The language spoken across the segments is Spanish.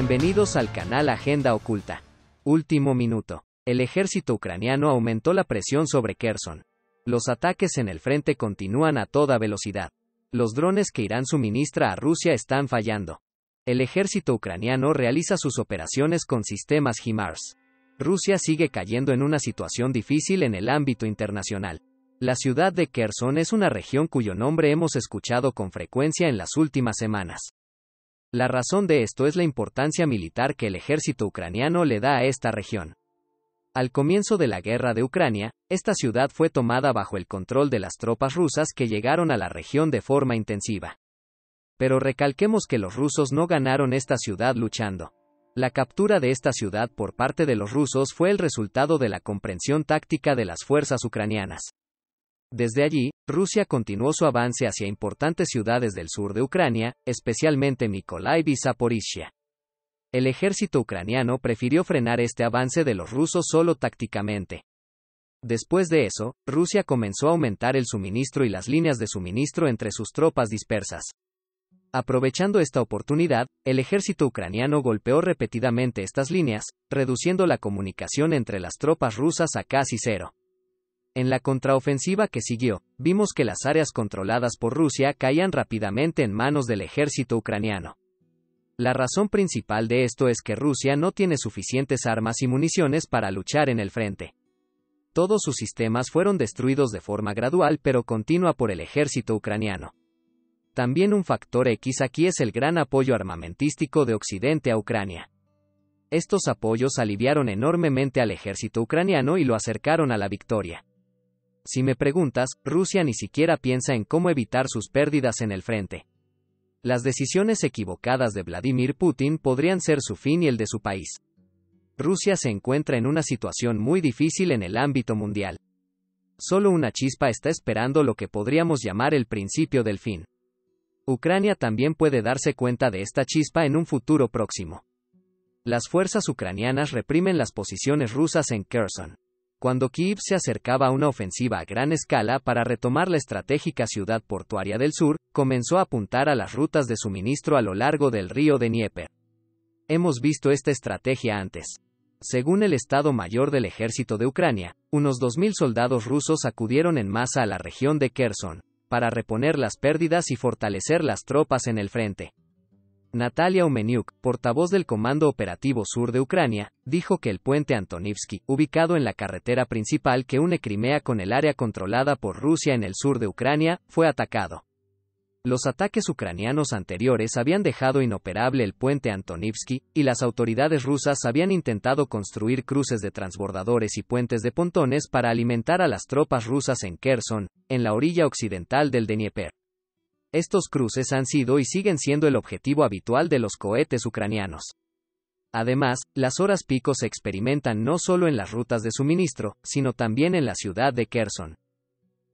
Bienvenidos al canal Agenda Oculta. Último minuto. El ejército ucraniano aumentó la presión sobre Kherson. Los ataques en el frente continúan a toda velocidad. Los drones que Irán suministra a Rusia están fallando. El ejército ucraniano realiza sus operaciones con sistemas HIMARS. Rusia sigue cayendo en una situación difícil en el ámbito internacional. La ciudad de Kherson es una región cuyo nombre hemos escuchado con frecuencia en las últimas semanas. La razón de esto es la importancia militar que el ejército ucraniano le da a esta región. Al comienzo de la guerra de Ucrania, esta ciudad fue tomada bajo el control de las tropas rusas que llegaron a la región de forma intensiva. Pero recalquemos que los rusos no ganaron esta ciudad luchando. La captura de esta ciudad por parte de los rusos fue el resultado de la comprensión táctica de las fuerzas ucranianas. Desde allí, Rusia continuó su avance hacia importantes ciudades del sur de Ucrania, especialmente Mykolaiv y Zaporizhia. El ejército ucraniano prefirió frenar este avance de los rusos solo tácticamente. Después de eso, Rusia comenzó a aumentar el suministro y las líneas de suministro entre sus tropas dispersas. Aprovechando esta oportunidad, el ejército ucraniano golpeó repetidamente estas líneas, reduciendo la comunicación entre las tropas rusas a casi cero. En la contraofensiva que siguió, vimos que las áreas controladas por Rusia caían rápidamente en manos del ejército ucraniano. La razón principal de esto es que Rusia no tiene suficientes armas y municiones para luchar en el frente. Todos sus sistemas fueron destruidos de forma gradual pero continua por el ejército ucraniano. También un factor X aquí es el gran apoyo armamentístico de Occidente a Ucrania. Estos apoyos aliviaron enormemente al ejército ucraniano y lo acercaron a la victoria si me preguntas, Rusia ni siquiera piensa en cómo evitar sus pérdidas en el frente. Las decisiones equivocadas de Vladimir Putin podrían ser su fin y el de su país. Rusia se encuentra en una situación muy difícil en el ámbito mundial. Solo una chispa está esperando lo que podríamos llamar el principio del fin. Ucrania también puede darse cuenta de esta chispa en un futuro próximo. Las fuerzas ucranianas reprimen las posiciones rusas en Kherson. Cuando Kiev se acercaba a una ofensiva a gran escala para retomar la estratégica ciudad portuaria del sur, comenzó a apuntar a las rutas de suministro a lo largo del río de Dnieper. Hemos visto esta estrategia antes. Según el Estado Mayor del Ejército de Ucrania, unos 2.000 soldados rusos acudieron en masa a la región de Kherson, para reponer las pérdidas y fortalecer las tropas en el frente. Natalia Umeniuk, portavoz del Comando Operativo Sur de Ucrania, dijo que el puente Antonivsky, ubicado en la carretera principal que une Crimea con el área controlada por Rusia en el sur de Ucrania, fue atacado. Los ataques ucranianos anteriores habían dejado inoperable el puente Antonivsky, y las autoridades rusas habían intentado construir cruces de transbordadores y puentes de pontones para alimentar a las tropas rusas en Kherson, en la orilla occidental del Dnieper. Estos cruces han sido y siguen siendo el objetivo habitual de los cohetes ucranianos. Además, las horas pico se experimentan no solo en las rutas de suministro, sino también en la ciudad de Kherson.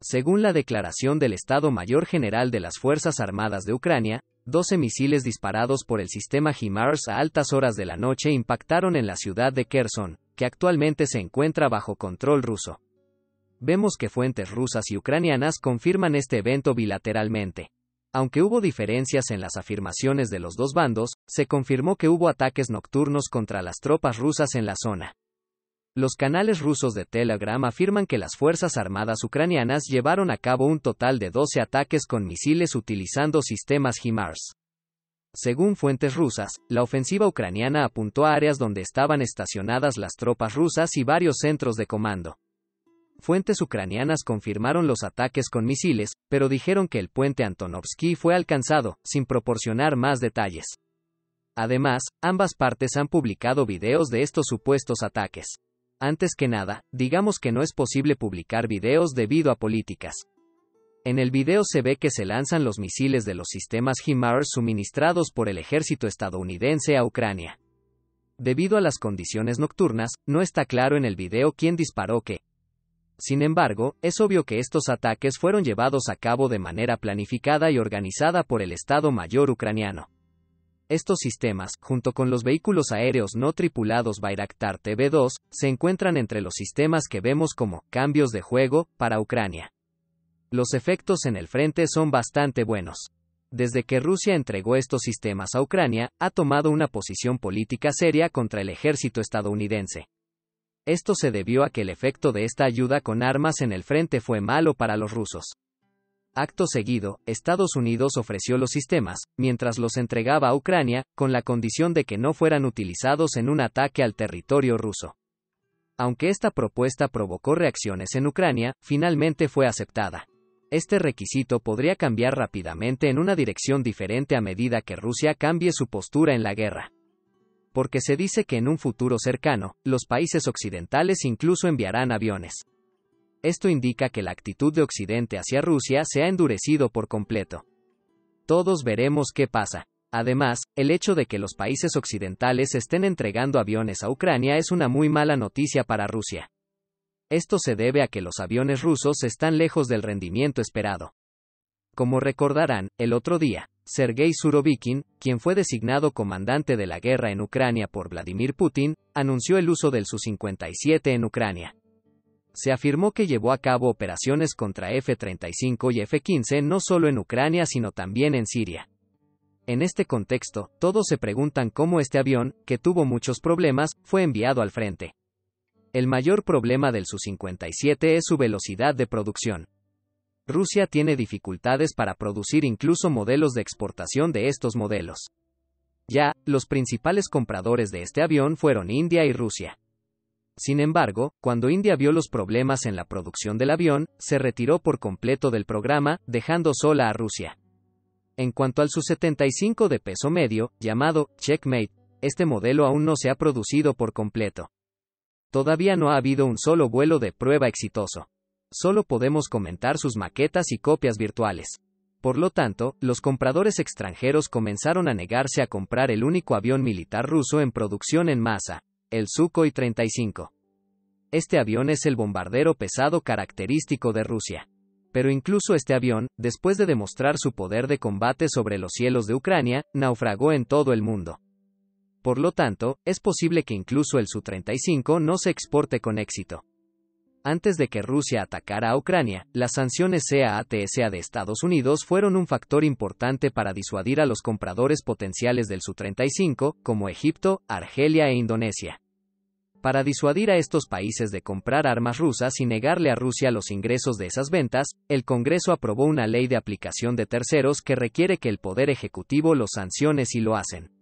Según la declaración del Estado Mayor General de las Fuerzas Armadas de Ucrania, 12 misiles disparados por el sistema HIMARS a altas horas de la noche impactaron en la ciudad de Kherson, que actualmente se encuentra bajo control ruso. Vemos que fuentes rusas y ucranianas confirman este evento bilateralmente. Aunque hubo diferencias en las afirmaciones de los dos bandos, se confirmó que hubo ataques nocturnos contra las tropas rusas en la zona. Los canales rusos de Telegram afirman que las Fuerzas Armadas ucranianas llevaron a cabo un total de 12 ataques con misiles utilizando sistemas HIMARS. Según fuentes rusas, la ofensiva ucraniana apuntó a áreas donde estaban estacionadas las tropas rusas y varios centros de comando. Fuentes ucranianas confirmaron los ataques con misiles, pero dijeron que el puente Antonovsky fue alcanzado, sin proporcionar más detalles. Además, ambas partes han publicado videos de estos supuestos ataques. Antes que nada, digamos que no es posible publicar videos debido a políticas. En el video se ve que se lanzan los misiles de los sistemas HIMARS suministrados por el ejército estadounidense a Ucrania. Debido a las condiciones nocturnas, no está claro en el video quién disparó qué, sin embargo, es obvio que estos ataques fueron llevados a cabo de manera planificada y organizada por el Estado Mayor ucraniano. Estos sistemas, junto con los vehículos aéreos no tripulados Bayraktar TB2, se encuentran entre los sistemas que vemos como cambios de juego para Ucrania. Los efectos en el frente son bastante buenos. Desde que Rusia entregó estos sistemas a Ucrania, ha tomado una posición política seria contra el ejército estadounidense. Esto se debió a que el efecto de esta ayuda con armas en el frente fue malo para los rusos. Acto seguido, Estados Unidos ofreció los sistemas, mientras los entregaba a Ucrania, con la condición de que no fueran utilizados en un ataque al territorio ruso. Aunque esta propuesta provocó reacciones en Ucrania, finalmente fue aceptada. Este requisito podría cambiar rápidamente en una dirección diferente a medida que Rusia cambie su postura en la guerra porque se dice que en un futuro cercano, los países occidentales incluso enviarán aviones. Esto indica que la actitud de Occidente hacia Rusia se ha endurecido por completo. Todos veremos qué pasa. Además, el hecho de que los países occidentales estén entregando aviones a Ucrania es una muy mala noticia para Rusia. Esto se debe a que los aviones rusos están lejos del rendimiento esperado. Como recordarán, el otro día, Sergei Surovikin, quien fue designado comandante de la guerra en Ucrania por Vladimir Putin, anunció el uso del Su-57 en Ucrania. Se afirmó que llevó a cabo operaciones contra F-35 y F-15 no solo en Ucrania sino también en Siria. En este contexto, todos se preguntan cómo este avión, que tuvo muchos problemas, fue enviado al frente. El mayor problema del Su-57 es su velocidad de producción. Rusia tiene dificultades para producir incluso modelos de exportación de estos modelos. Ya, los principales compradores de este avión fueron India y Rusia. Sin embargo, cuando India vio los problemas en la producción del avión, se retiró por completo del programa, dejando sola a Rusia. En cuanto al Su-75 de peso medio, llamado Checkmate, este modelo aún no se ha producido por completo. Todavía no ha habido un solo vuelo de prueba exitoso solo podemos comentar sus maquetas y copias virtuales. Por lo tanto, los compradores extranjeros comenzaron a negarse a comprar el único avión militar ruso en producción en masa, el Sukhoi 35. Este avión es el bombardero pesado característico de Rusia. Pero incluso este avión, después de demostrar su poder de combate sobre los cielos de Ucrania, naufragó en todo el mundo. Por lo tanto, es posible que incluso el Su-35 no se exporte con éxito. Antes de que Rusia atacara a Ucrania, las sanciones CAATSA de Estados Unidos fueron un factor importante para disuadir a los compradores potenciales del Su-35, como Egipto, Argelia e Indonesia. Para disuadir a estos países de comprar armas rusas y negarle a Rusia los ingresos de esas ventas, el Congreso aprobó una ley de aplicación de terceros que requiere que el Poder Ejecutivo los sancione si lo hacen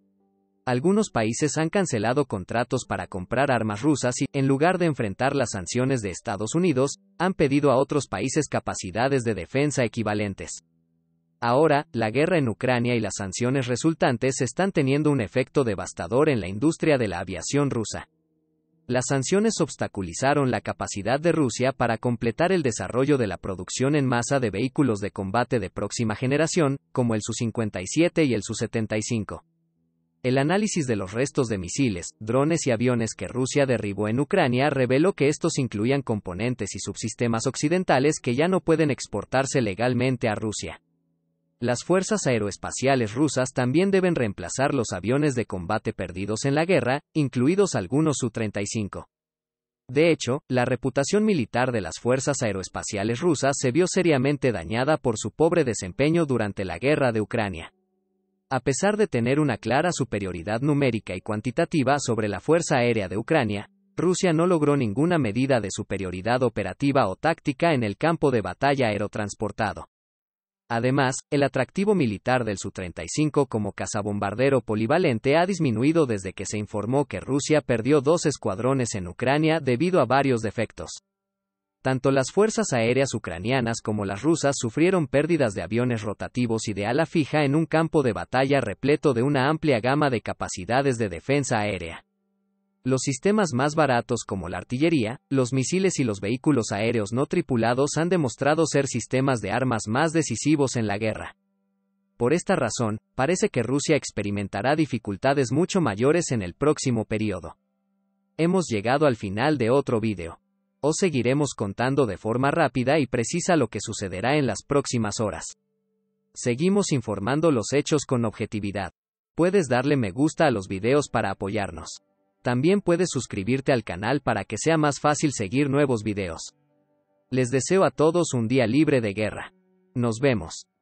algunos países han cancelado contratos para comprar armas rusas y, en lugar de enfrentar las sanciones de Estados Unidos, han pedido a otros países capacidades de defensa equivalentes. Ahora, la guerra en Ucrania y las sanciones resultantes están teniendo un efecto devastador en la industria de la aviación rusa. Las sanciones obstaculizaron la capacidad de Rusia para completar el desarrollo de la producción en masa de vehículos de combate de próxima generación, como el Su-57 y el Su-75. El análisis de los restos de misiles, drones y aviones que Rusia derribó en Ucrania reveló que estos incluían componentes y subsistemas occidentales que ya no pueden exportarse legalmente a Rusia. Las fuerzas aeroespaciales rusas también deben reemplazar los aviones de combate perdidos en la guerra, incluidos algunos Su-35. De hecho, la reputación militar de las fuerzas aeroespaciales rusas se vio seriamente dañada por su pobre desempeño durante la guerra de Ucrania. A pesar de tener una clara superioridad numérica y cuantitativa sobre la Fuerza Aérea de Ucrania, Rusia no logró ninguna medida de superioridad operativa o táctica en el campo de batalla aerotransportado. Además, el atractivo militar del Su-35 como cazabombardero polivalente ha disminuido desde que se informó que Rusia perdió dos escuadrones en Ucrania debido a varios defectos. Tanto las fuerzas aéreas ucranianas como las rusas sufrieron pérdidas de aviones rotativos y de ala fija en un campo de batalla repleto de una amplia gama de capacidades de defensa aérea. Los sistemas más baratos como la artillería, los misiles y los vehículos aéreos no tripulados han demostrado ser sistemas de armas más decisivos en la guerra. Por esta razón, parece que Rusia experimentará dificultades mucho mayores en el próximo periodo. Hemos llegado al final de otro vídeo os seguiremos contando de forma rápida y precisa lo que sucederá en las próximas horas. Seguimos informando los hechos con objetividad. Puedes darle me gusta a los videos para apoyarnos. También puedes suscribirte al canal para que sea más fácil seguir nuevos videos. Les deseo a todos un día libre de guerra. Nos vemos.